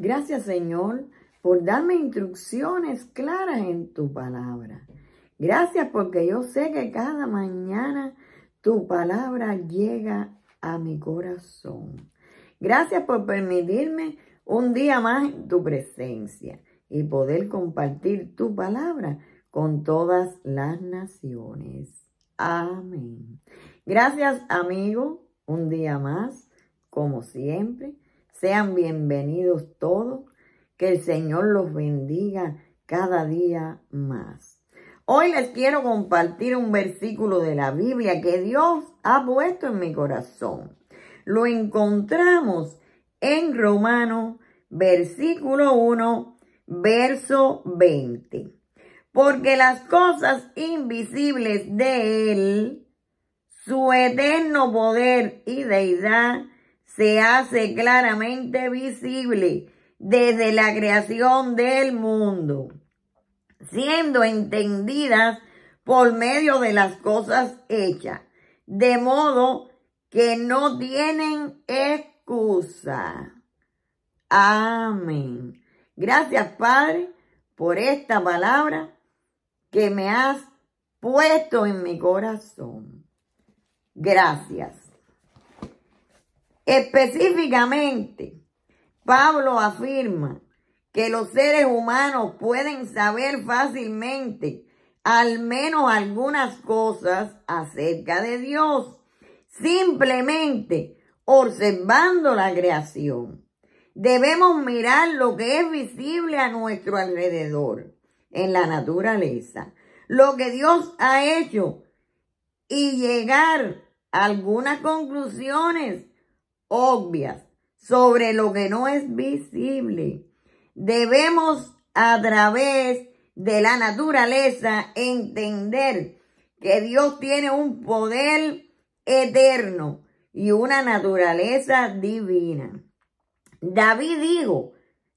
Gracias Señor por darme instrucciones claras en tu palabra. Gracias porque yo sé que cada mañana tu palabra llega a mi corazón. Gracias por permitirme un día más en tu presencia y poder compartir tu palabra con todas las naciones. Amén. Gracias amigo, un día más, como siempre. Sean bienvenidos todos. Que el Señor los bendiga cada día más. Hoy les quiero compartir un versículo de la Biblia que Dios ha puesto en mi corazón. Lo encontramos en Romanos, versículo 1, verso 20. Porque las cosas invisibles de Él, su eterno poder y deidad, se hace claramente visible desde la creación del mundo, siendo entendidas por medio de las cosas hechas, de modo que no tienen excusa. Amén. Gracias, Padre, por esta palabra que me has puesto en mi corazón. Gracias. Específicamente, Pablo afirma que los seres humanos pueden saber fácilmente al menos algunas cosas acerca de Dios, simplemente observando la creación. Debemos mirar lo que es visible a nuestro alrededor, en la naturaleza, lo que Dios ha hecho y llegar a algunas conclusiones obvias sobre lo que no es visible. Debemos a través de la naturaleza entender que Dios tiene un poder eterno y una naturaleza divina. David dijo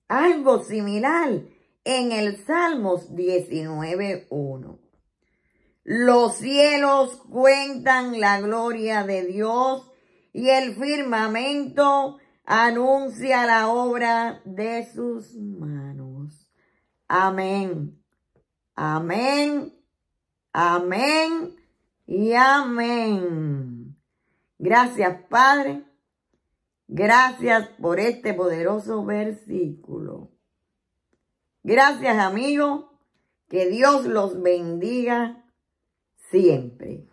algo similar en el Salmos 19.1. Los cielos cuentan la gloria de Dios y el firmamento anuncia la obra de sus manos. Amén. Amén. Amén y amén. Gracias, Padre. Gracias por este poderoso versículo. Gracias, amigo, Que Dios los bendiga siempre.